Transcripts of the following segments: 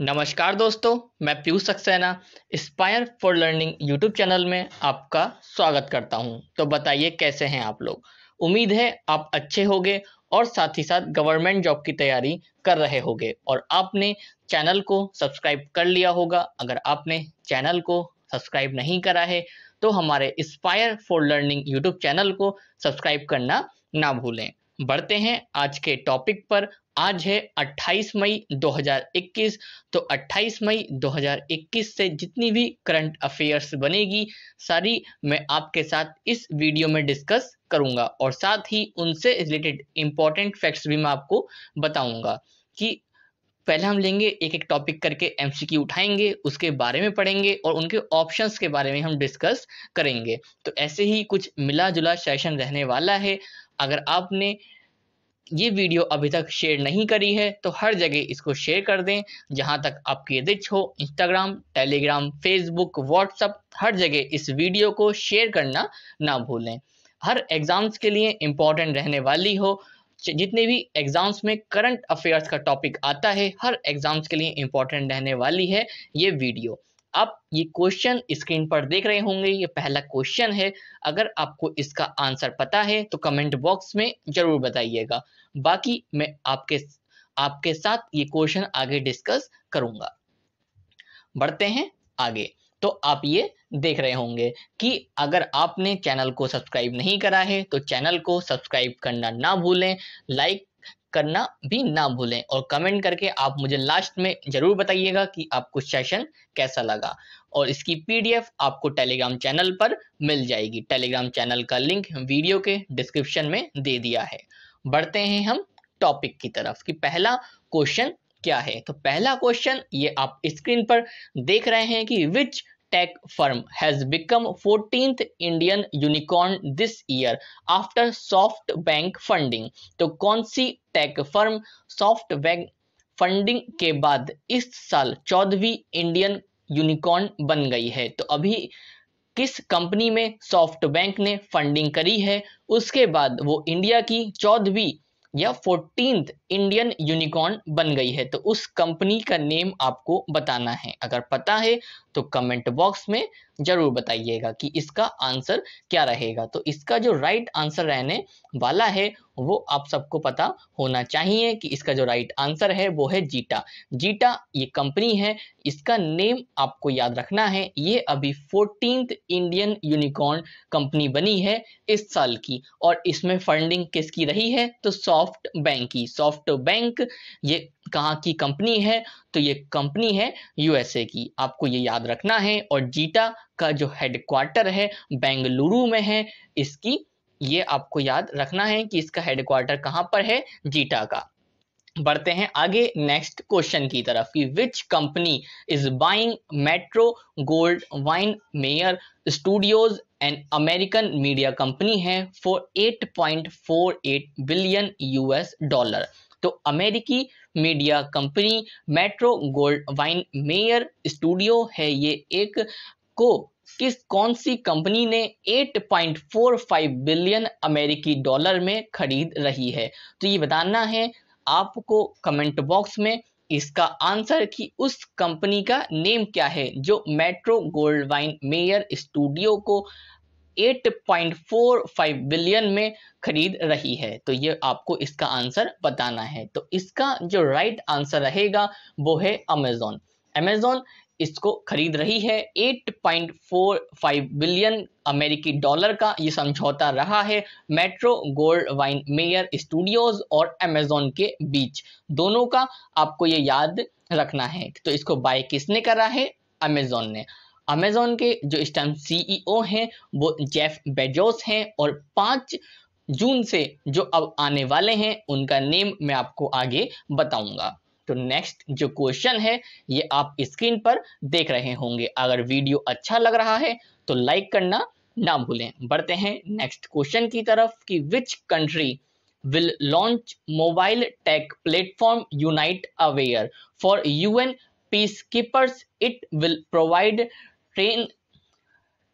नमस्कार दोस्तों मैं Piyush Saxena Inspire for Learning YouTube channel में आपका स्वागत करता हूं तो बताइए कैसे हैं आप लोग उम्मीद है आप अच्छे होंगे और साथ ही साथ गवर्नमेंट जॉब की तैयारी कर रहे होंगे और आपने चैनल को सब्सक्राइब कर लिया होगा अगर आपने चैनल को सब्सक्राइब नहीं करा है तो हमारे Inspire for Learning YouTube channel को सब्सक्राइब करना ना भूलें बढ़ते हैं आज के टॉपिक पर आज है 28 मई 2021 तो 28 मई 2021 से जितनी भी करंट अफेयर्स बनेगी सारी मैं आपके साथ इस वीडियो में डिस्कस करूंगा और साथ ही उनसे रिलेटेड इंपॉर्टेंट फैक्ट्स भी मैं आपको बताऊंगा कि पहले हम लेंगे एक एक टॉपिक करके एमसीक्यू उठाएंगे उसके बारे में पढ़ेंगे और उनके ऑप्शंस के बारे में हम डिस्कस करेंगे तो ऐसे ही कुछ मिला जुला सेशन रहने वाला है अगर आपने ये वीडियो अभी तक शेयर नहीं करी है तो हर जगह इसको शेयर कर दें जहां तक आपकी रिच हो इंस्टाग्राम टेलीग्राम फेसबुक व्हाट्सअप हर जगह इस वीडियो को शेयर करना ना भूलें हर एग्ज़ाम्स के लिए इम्पोर्टेंट रहने वाली हो जितने भी एग्ज़ाम्स में करंट अफेयर्स का टॉपिक आता है हर एग्ज़ाम्स के लिए इंपॉर्टेंट रहने वाली है ये वीडियो आप ये क्वेश्चन स्क्रीन पर देख रहे होंगे ये पहला क्वेश्चन है अगर आपको इसका आंसर पता है तो कमेंट बॉक्स में जरूर बताइएगा बाकी मैं आपके आपके साथ ये क्वेश्चन आगे डिस्कस करूंगा बढ़ते हैं आगे तो आप ये देख रहे होंगे कि अगर आपने चैनल को सब्सक्राइब नहीं करा है तो चैनल को सब्सक्राइब करना ना भूलें लाइक करना भी ना भूलें और कमेंट करके आप मुझे लास्ट में ज़रूर बताइएगा कि आपको सेशन कैसा लगा और इसकी पीडीएफ आपको टेलीग्राम चैनल पर मिल जाएगी टेलीग्राम चैनल का लिंक वीडियो के डिस्क्रिप्शन में दे दिया है बढ़ते हैं हम टॉपिक की तरफ कि पहला क्वेश्चन क्या है तो पहला क्वेश्चन ये आप स्क्रीन पर देख रहे हैं कि which tech firm has become fourteenth Indian unicorn this year after SoftBank funding तो कौन सी tech firm SoftBank funding के बाद इस साल चौदहवी इंडियन यूनिकॉर्न बन गई है तो अभी किस कंपनी में सॉफ्ट बैंक ने फंडिंग करी है उसके बाद वो इंडिया की चौदहवीं या फोर्टीन इंडियन यूनिकॉर्न बन गई है तो उस कंपनी का नेम आपको बताना है अगर पता है तो कमेंट बॉक्स में जरूर बताइएगा कि इसका आंसर क्या रहेगा तो इसका जो राइट आंसर रहने वाला है वो आप सबको पता होना चाहिए कि इसका जो राइट आंसर है वो है जीटा जीटा ये कंपनी है इसका नेम आपको याद रखना है ये अभी फोर्टीन इंडियन यूनिकॉर्न कंपनी बनी है इस साल की और इसमें फंडिंग किसकी रही है तो सॉफ्ट सॉफ्ट बैंक की सॉफ्ट बैंक ये कहाँ की कंपनी है तो ये कंपनी है यूएसए की आपको ये याद रखना है और जीटा का जो हेडक्वार्टर है बेंगलुरु में है इसकी ये आपको याद रखना है कि इसका हेडक्वार्टर कहाँ पर है जीटा का बढ़ते हैं आगे नेक्स्ट क्वेश्चन की तरफ कि which company is buying Metro Goldwyn Mayer Studios and American media company है फॉर 8.48 बिलियन यूएस डॉलर तो अमेरिकी media company Metro Goldwyn Mayer Studio है ये एक को किस कौन सी कंपनी ने 8.45 बिलियन अमेरिकी डॉलर में खरीद रही है तो ये बताना है आपको कमेंट बॉक्स में इसका आंसर कि उस कंपनी का नेम क्या है जो Metro Goldwyn Mayer Studio को 8.45 बिलियन में खरीद रही है तो ये आपको इसका आंसर बताना है तो इसका जो राइट right आंसर रहेगा वो है अमेजोन अमेजोन इसको खरीद रही है 8.45 बिलियन अमेरिकी डॉलर का ये समझौता रहा है Metro Goldwyn Mayer Studios और अमेजोन के बीच दोनों का आपको ये याद रखना है तो इसको बाय किसने करा है अमेजोन ने अमेजोन के जो इस टाइम सीईओ e हैं वो जेफ बेजोस हैं और पांच जून से जो अब आने वाले हैं उनका नेम मैं आपको आगे बताऊंगा तो नेक्स्ट जो क्वेश्चन है ये आप स्क्रीन पर देख रहे होंगे अगर वीडियो अच्छा लग रहा है तो लाइक करना ना भूलें बढ़ते हैं नेक्स्ट क्वेश्चन की तरफ कि which country will launch mobile tech platform Unite Aware for UN peacekeepers it will provide train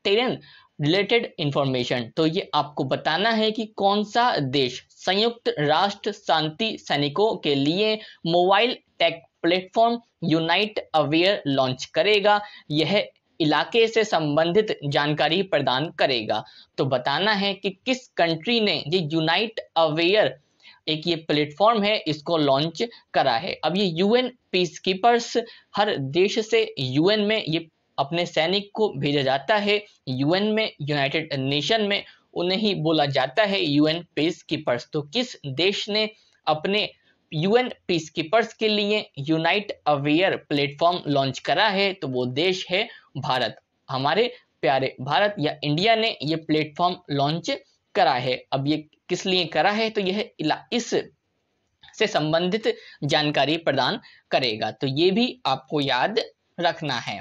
train related information तो ये आपको बताना है कि कौन सा देश संयुक्त राष्ट्र शांति सैनिकों के लिए mobile tech platform Unite Aware launch करेगा यह इलाके से संबंधित जानकारी प्रदान करेगा तो बताना है कि किस कंट्री ने ये यूनाइट अवेयर एक ये प्लेटफॉर्म है इसको लॉन्च करा है अब ये यूएन पीस कीपर्स हर देश से यूएन में ये अपने सैनिक को भेजा जाता है यूएन में यूनाइटेड नेशन में उन्हें ही बोला जाता है यूएन पीस कीपर्स तो किस देश ने अपने यूएन पीस कीपर्स के लिए यूनाइट अवेयर प्लेटफॉर्म लॉन्च करा है तो वो देश है भारत हमारे प्यारे भारत या इंडिया ने ये प्लेटफॉर्म लॉन्च करा है अब ये किस लिए करा है तो यह इस से संबंधित जानकारी प्रदान करेगा तो ये भी आपको याद रखना है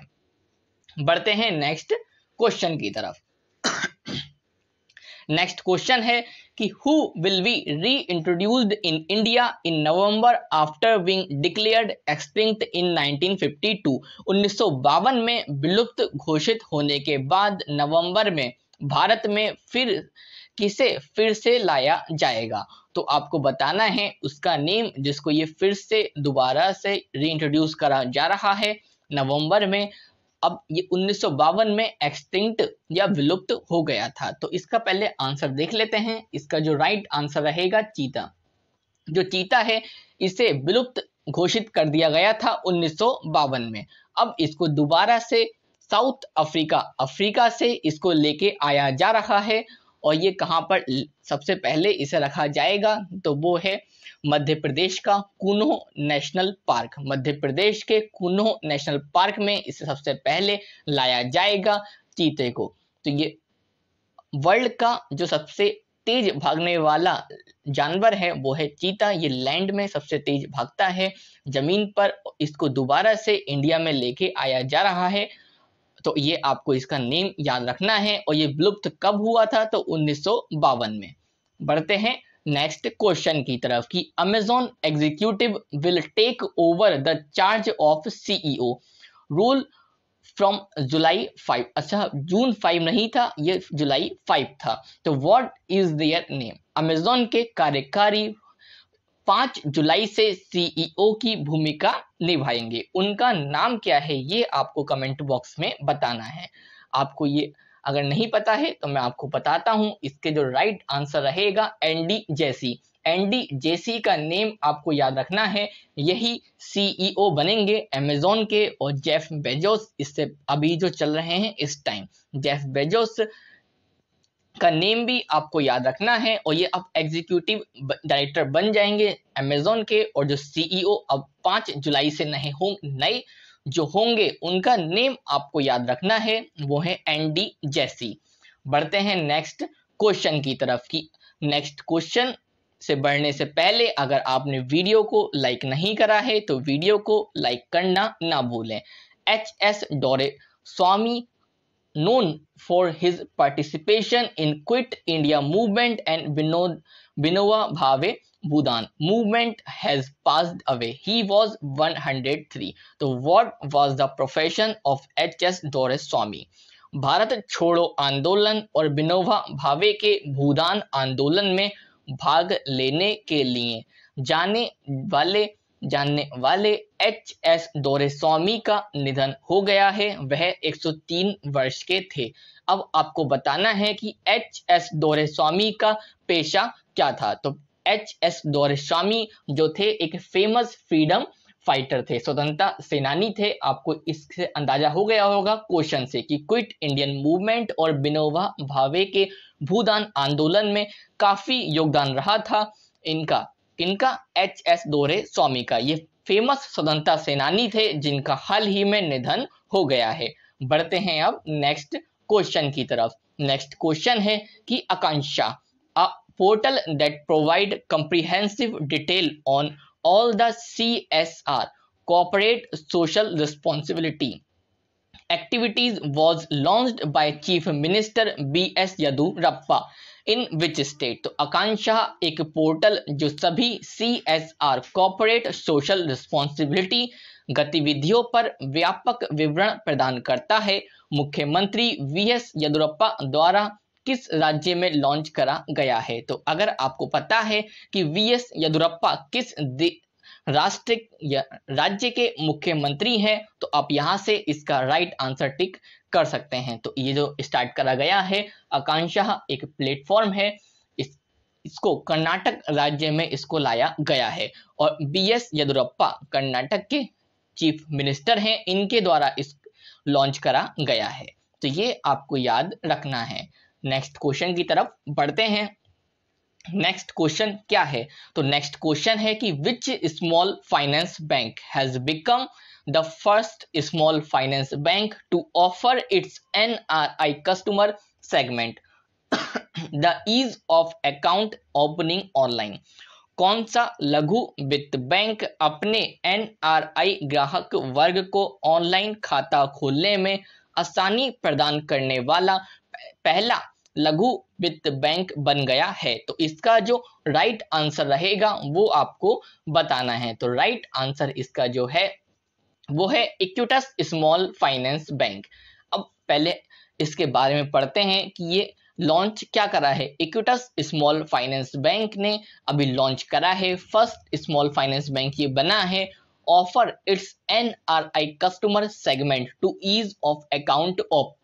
बढ़ते हैं नेक्स्ट क्वेश्चन की तरफ नेक्स्ट क्वेश्चन है कि who will be reintroduced in India in November after being declared extinct in 1952 1952 में विलुप्त घोषित होने के बाद नवंबर में भारत में फिर किसे फिर से लाया जाएगा तो आपको बताना है उसका नेम जिसको ये फिर से दोबारा से री इंट्रोड्यूस करा जा रहा है नवंबर में अब ये उन्नीस में एक्सटिंक्ट या विलुप्त हो गया था तो इसका पहले आंसर देख लेते हैं इसका जो राइट आंसर रहेगा चीता जो चीता है इसे विलुप्त घोषित कर दिया गया था उन्नीस में अब इसको दोबारा से साउथ अफ्रीका अफ्रीका से इसको लेके आया जा रहा है और ये कहाँ पर सबसे पहले इसे रखा जाएगा तो वो है मध्य प्रदेश का कुनो नेशनल पार्क मध्य प्रदेश के कुनो नेशनल पार्क में इसे सबसे पहले लाया जाएगा चीते को तो ये वर्ल्ड का जो सबसे तेज भागने वाला जानवर है वो है चीता ये लैंड में सबसे तेज भागता है जमीन पर इसको दोबारा से इंडिया में लेके आया जा रहा है तो ये आपको इसका नेम याद रखना है और ये विलुप्त कब हुआ था तो उन्नीस में बढ़ते हैं नेक्स्ट क्वेश्चन की तरफ कि Amazon executive will take over the charge of CEO rule from July five अच्छा जून फाइव नहीं था ये जुलाई फाइव था तो what is their name Amazon के कार्यकारी पांच जुलाई से सीईओ e की भूमिका निभाएंगे उनका नाम क्या है ये आपको कमेंट बॉक्स में बताना है आपको ये अगर नहीं पता है तो मैं आपको बताता हूं इसके जो राइट आंसर रहेगा एनडी जेसी एनडी जेसी का नेम आपको याद रखना है यही सीईओ e बनेंगे एमेजोन के और जेफ बेजोस इससे अभी जो चल रहे हैं इस टाइम जेफ बेजोस का नेम भी आपको याद रखना है और ये आप एग्जीक्यूटिव डायरेक्टर बन जाएंगे अमेजोन के और जो सीईओ e अब पांच जुलाई से नए हों नए जो होंगे उनका नेम आपको याद रखना है वो है एन जैसी बढ़ते हैं नेक्स्ट क्वेश्चन की तरफ की नेक्स्ट क्वेश्चन से बढ़ने से पहले अगर आपने वीडियो को लाइक नहीं करा है तो वीडियो को लाइक करना ना भूलें एच एस डोरे स्वामी known for his participation in Quit India movement and Vinod, Vinova Bhave Budan movement has passed away. He was 103. So what was the profession of H.S. Doris Swami? Bharat छोड़ो आंदोलन और विनोबा भावे के भूदान आंदोलन में भाग लेने के लिए जाने वाले जानने वाले एच एस स्वामी का निधन हो गया है वह 103 वर्ष के थे अब आपको बताना है कि एच एस स्वामी का पेशा क्या था तो एच एस स्वामी जो थे एक फेमस फ्रीडम फाइटर थे स्वतंत्रता सेनानी थे आपको इससे अंदाजा हो गया होगा क्वेश्चन से कि क्विट इंडियन मूवमेंट और बिनोवा भावे के भूदान आंदोलन में काफी योगदान रहा था इनका किनका एच एस दोरे स्वामी का ये फेमस स्वतंत्रता सेनानी थे जिनका हाल ही में निधन हो गया है बढ़ते हैं अब नेक्स्ट क्वेश्चन की तरफ नेक्स्ट क्वेश्चन है कि Aakanksha a portal that provide comprehensive detail on all the C S R corporate social responsibility activities was launch by chief minister B S Yediyurappa in which state तो आकांक्षा एक पोर्टल जो सभी C S R corporate social responsibility गतिविधियों पर व्यापक विवरण प्रदान करता है मुख्यमंत्री वी एस येदुरप्पा द्वारा किस राज्य में लॉन्च करा गया है तो अगर आपको पता है कि वी एस येदुरप्पा किस राष्ट्र राज्य के मुख्यमंत्री हैं तो आप यहां से इसका राइट आंसर टिक कर सकते हैं तो ये जो स्टार्ट करा गया है आकांक्षा एक प्लेटफॉर्म है इस इसको कर्नाटक राज्य में इसको लाया गया है और बी एस येदुरप्पा कर्नाटक के चीफ मिनिस्टर हैं इनके द्वारा इस लॉन्च करा गया है तो ये आपको याद रखना है नेक्स्ट क्वेश्चन की तरफ बढ़ते हैं नेक्स्ट क्वेश्चन क्या है तो नेक्स्ट क्वेश्चन है कि which small finance bank has become the first small finance bank to offer its NRI customer segment the ease of account opening online कौन सा लघु वित्त बैंक अपने एनआरआई ग्राहक वर्ग को ऑनलाइन खाता खोलने में आसानी प्रदान करने वाला पहला लघु वित्त बैंक बन गया है तो इसका जो राइट आंसर रहेगा वो आपको बताना है तो राइट आंसर इसका जो है वो है इक्विटस स्मॉल फाइनेंस बैंक अब पहले इसके बारे में पढ़ते हैं कि ये लॉन्च क्या करा है इक्विटस स्मॉल फाइनेंस बैंक ने अभी लॉन्च करा है फर्स्ट स्मॉल फाइनेंस बैंक ये बना है offer its N R I customer segment to ease of account of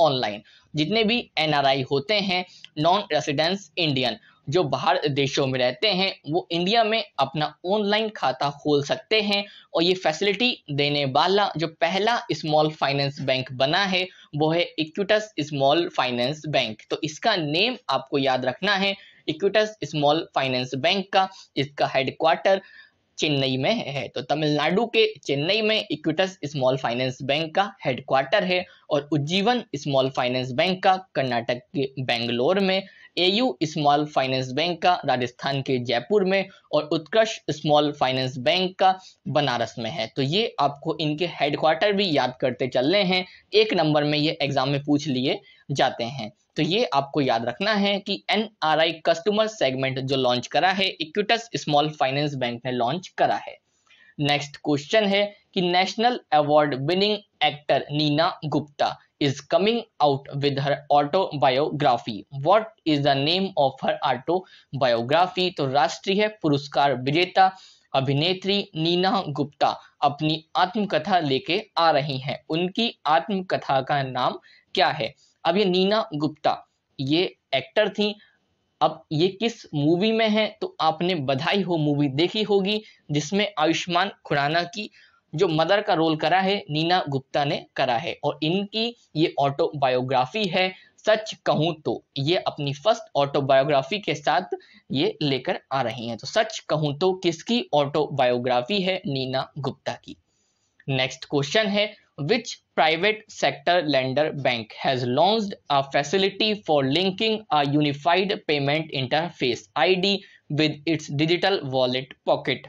online जितने भी एनआरआई होते हैं नॉन रेसिडेंस इंडियन जो बाहर देशों में रहते हैं वो इंडिया में अपना ऑनलाइन खाता खोल सकते हैं और ये फैसिलिटी देने वाला जो पहला स्मॉल फाइनेंस बैंक बना है वो है इक्विटस स्मॉल फाइनेंस बैंक तो इसका नेम आपको याद रखना है इक्विटस स्मॉल फाइनेंस बैंक का इसका हेडक्वार्टर चेन्नई में है तो तमिलनाडु के चेन्नई में इक्विटस स्मॉल फाइनेंस बैंक का हेडक्वार्टर है और उज्जीवन स्मॉल फाइनेंस बैंक का कर्नाटक के बेंगलोर में एयू स्मॉल फाइनेंस बैंक का राजस्थान के जयपुर में और उत्कर्ष स्मॉल फाइनेंस बैंक का बनारस में है तो ये आपको इनके हेडक्वार्टर भी याद करते चलने हैं एक नंबर में ये एग्जाम में पूछ लिए जाते हैं तो ये आपको याद रखना है कि एन कस्टमर सेगमेंट जो लॉन्च करा है इक्विटस स्मॉल फाइनेंस बैंक ने लॉन्च करा है नेक्स्ट क्वेश्चन है कि national award winning actor Neena Gupta is coming out with her autobiography what is the name of her autobiography तो राष्ट्रीय पुरस्कार विजेता अभिनेत्री नीना गुप्ता अपनी आत्मकथा लेके आ रही हैं उनकी आत्मकथा का नाम क्या है अब ये नीना गुप्ता ये एक्टर थी अब ये किस मूवी में है तो आपने बधाई हो मूवी देखी होगी जिसमें आयुष्मान खुराना की जो मदर का रोल करा है नीना गुप्ता ने करा है और इनकी ये ऑटोबायोग्राफी है सच कहूं तो ये अपनी फर्स्ट ऑटोबायोग्राफी के साथ ये लेकर आ रही हैं तो सच कहूं तो किसकी ऑटोबायोग्राफी है नीना गुप्ता की नेक्स्ट क्वेश्चन है which private sector lender bank has launched a facility for linking a unified payment interface ID with its digital wallet pocket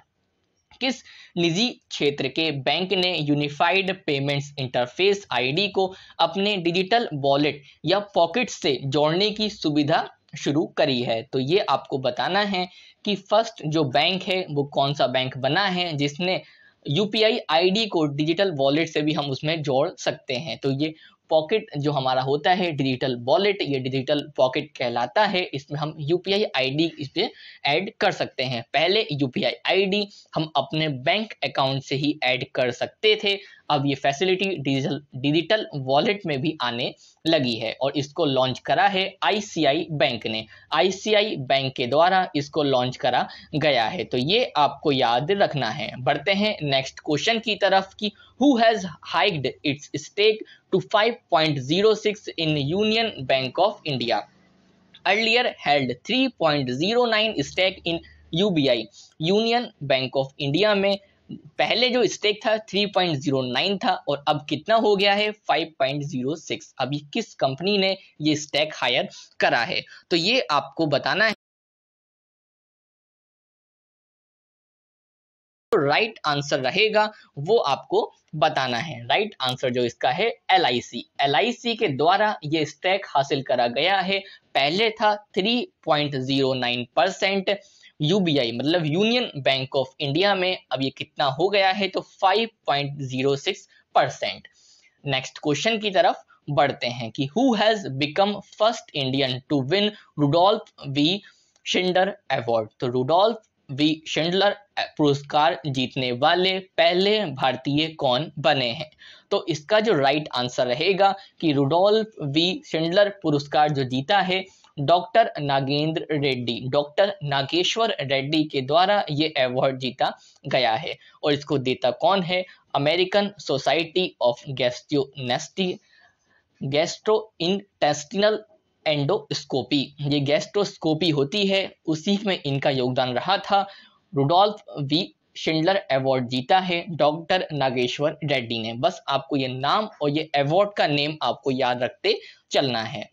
किस निजी क्षेत्र के बैंक ने यूनिफाइड पेमेंट्स इंटरफेस आईडी को अपने डिजिटल वॉलेट या पॉकेट से जोड़ने की सुविधा शुरू करी है तो ये आपको बताना है कि फर्स्ट जो बैंक है वो कौन सा बैंक बना है जिसने यूपीआई आईडी को डिजिटल वॉलेट से भी हम उसमें जोड़ सकते हैं तो ये पॉकेट जो हमारा होता है डिजिटल वॉलेट ये डिजिटल पॉकेट कहलाता है इसमें हम यूपीआई आईडी इस पर ऐड कर सकते हैं पहले यूपीआई आईडी हम अपने बैंक अकाउंट से ही ऐड कर सकते थे अब ये फैसिलिटी डिजिटल डिजिटल वॉलेट में भी आने लगी है और इसको लॉन्च करा है आईसीआई बैंक ने आईसीआई बैंक के द्वारा इसको लॉन्च करा गया है तो ये आपको याद रखना है बढ़ते हैं नेक्स्ट क्वेश्चन की तरफ की who has hiked its stake to 5.06 in Union Bank of India. Earlier held 3.09 stake in UBI. Union Bank of India में पहले जो स्टेक था 3.09 था और अब कितना हो गया है 5.06 अभी किस कंपनी ने ये स्टेक हायर करा है तो ये आपको बताना है राइट तो आंसर रहेगा वो आपको बताना है राइट आंसर जो इसका है L I C L I सी के द्वारा ये स्टेक हासिल करा गया है पहले था 3.09 परसेंट यूबीआई मतलब यूनियन बैंक ऑफ इंडिया में अब ये कितना हो गया है तो 5.06 परसेंट नेक्स्ट क्वेश्चन की तरफ बढ़ते हैं कि who has become first Indian to win Rudolf V Schindler award तो रूडोल्फ वी शिंडलर पुरस्कार जीतने वाले पहले भारतीय कौन बने हैं तो इसका जो राइट आंसर रहेगा कि रुडोल्फ वी शिंडलर पुरस्कार जो जीता है डॉक्टर नागेंद्र रेड्डी डॉक्टर नागेश्वर रेड्डी के द्वारा ये अवार्ड जीता गया है और इसको देता कौन है अमेरिकन सोसाइटी ऑफ गैस्ट्रोनेस्टी गैस्ट्रो इंटेस्टिनल एंडोस्कोपी ये गैस्ट्रोस्कोपी होती है उसी में इनका योगदान रहा था रुडोल्फ वी शिंडलर अवार्ड जीता है डॉक्टर नागेश्वर रेड्डी ने बस आपको ये नाम और ये अवार्ड का नेम आपको याद रखते चलना है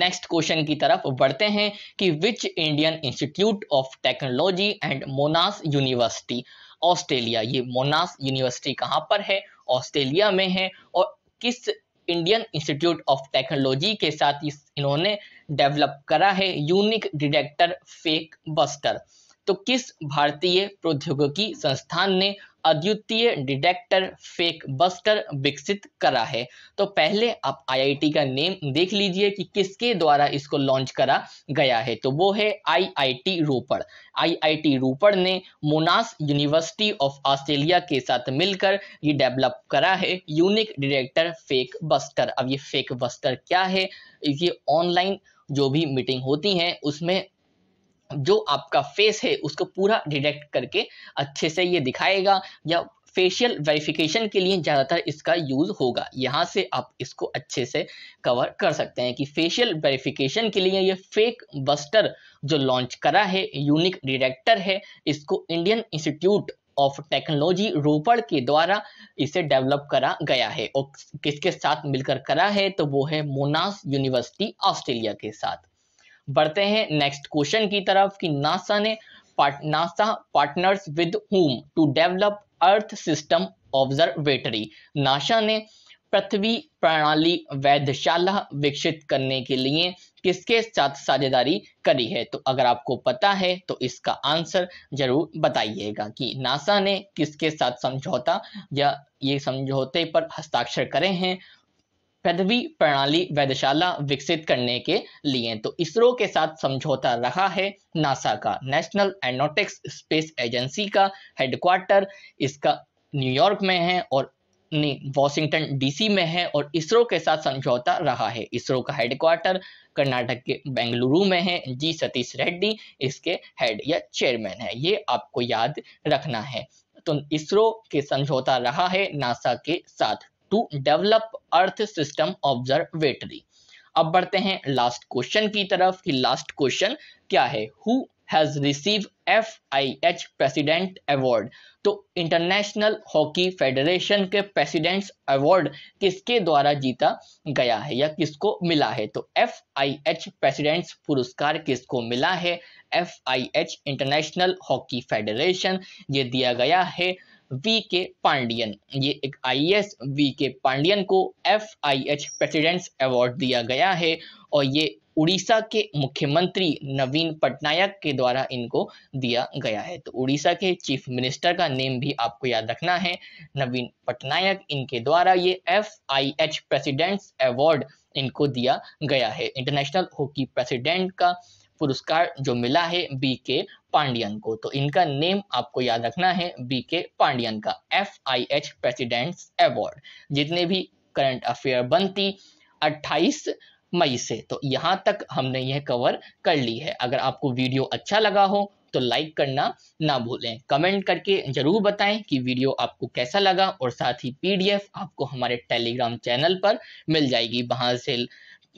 नेक्स्ट क्वेश्चन की तरफ बढ़ते हैं कि which Indian Institute of Technology and Monash University Australia ये मोनास यूनिवर्सिटी कहाँ पर है ऑस्ट्रेलिया में है और किस इंडियन इंस्टीट्यूट ऑफ टेक्नोलॉजी के साथ इस इन्होंने डेवलप करा है यूनिक डिटेक्टर फेक बस्टर तो किस भारतीय प्रौद्योगिकी संस्थान ने अद्वितीय डिटेक्टर फेक बस्टर विकसित करा है तो पहले आप आईआईटी का नेम देख लीजिए कि किसके द्वारा इसको लॉन्च करा गया है तो वो है आईआईटी रोपड़ आईआईटी रोपड़ ने मोनास यूनिवर्सिटी ऑफ ऑस्ट्रेलिया के साथ मिलकर ये डेवलप करा है यूनिक डिटेक्टर फेक बस्टर अब ये फेक बस्टर क्या है ये ऑनलाइन जो भी मीटिंग होती है उसमें जो आपका फेस है उसको पूरा डिटेक्ट करके अच्छे से ये दिखाएगा या फेशियल वेरिफिकेशन के लिए ज़्यादातर इसका यूज़ होगा यहाँ से आप इसको अच्छे से कवर कर सकते हैं कि फेशियल वेरिफिकेशन के लिए ये फेक बस्टर जो लॉन्च करा है यूनिक डिटेक्टर है इसको Indian Institute of Technology Ropar के द्वारा इसे डेवलप करा गया है और किसके साथ मिलकर करा है तो वो है मोनास यूनिवर्सिटी ऑस्ट्रेलिया के साथ बढ़ते हैं नेक्स्ट क्वेश्चन की तरफ कि नासा ने part, NASA partners with whom to develop Earth system observatory NASA ने पृथ्वी प्रणाली वैधशाला विकसित करने के लिए किसके साथ साझेदारी करी है तो अगर आपको पता है तो इसका आंसर जरूर बताइएगा कि नासा ने किसके साथ समझौता या ये समझौते पर हस्ताक्षर करे हैं पृथ्वी प्रणाली वेधशाला विकसित करने के लिए तो इसरो के साथ समझौता रहा है नासा का नेशनल एनोटिक्स स्पेस एजेंसी का हेडक्वार्टर इसका न्यूयॉर्क में है और वॉशिंगटन डीसी में है और इसरो के साथ समझौता रहा है इसरो का हेडक्वार्टर कर्नाटक के बेंगलुरु में है जी सतीश रेड्डी इसके हेड या चेयरमैन है ये आपको याद रखना है तो इसरो के समझौता रहा है नासा के साथ to develop Earth system observatory अब बढ़ते हैं लास्ट क्वेश्चन की तरफ कि लास्ट क्वेश्चन क्या है who has receive F I H president award तो इंटरनेशनल हॉकी फेडरेशन के प्रेसिडेंट्स अवार्ड किसके द्वारा जीता गया है या किसको मिला है तो एफ आई एच प्रेसिडेंट्स पुरस्कार किसको मिला है F I H International Hockey Federation ये दिया गया है वी के पांडियन ये एक I S V K Pandian को F I H presidents award दिया गया है और ये उड़ीसा के मुख्यमंत्री नवीन पटनायक के द्वारा इनको दिया गया है तो उड़ीसा के चीफ मिनिस्टर का नेम भी आपको याद रखना है नवीन पटनायक इनके द्वारा ये F I H presidents award इनको दिया गया है इंटरनेशनल हॉकी प्रेसिडेंट का पुरस्कार जो मिला है बी के पांडियन को तो इनका नेम आपको याद रखना है बी के पांडियन का F I H president award जितने भी करंट अफेयर बनती 28 मई से तो यहाँ तक हमने यह कवर कर ली है अगर आपको वीडियो अच्छा लगा हो तो लाइक करना ना भूलें कमेंट करके जरूर बताएं कि वीडियो आपको कैसा लगा और साथ ही पीडीएफ आपको हमारे टेलीग्राम चैनल पर मिल जाएगी वहां से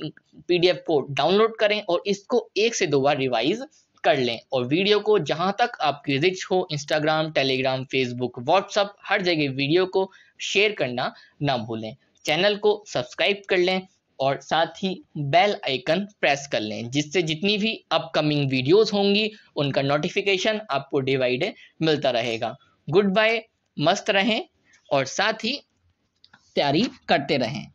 पीडीएफ को डाउनलोड करें और इसको एक से दो बार रिवाइज कर लें और वीडियो को जहां तक आपकी रिच हो इंस्टाग्राम टेलीग्राम फेसबुक व्हाट्सअप हर जगह वीडियो को शेयर करना ना भूलें चैनल को सब्सक्राइब कर लें और साथ ही बेल आइकन प्रेस कर लें जिससे जितनी भी अपकमिंग वीडियोस होंगी उनका नोटिफिकेशन आपको डे बाई डे मिलता रहेगा गुड बाय मस्त रहें और साथ ही तैयारी करते रहें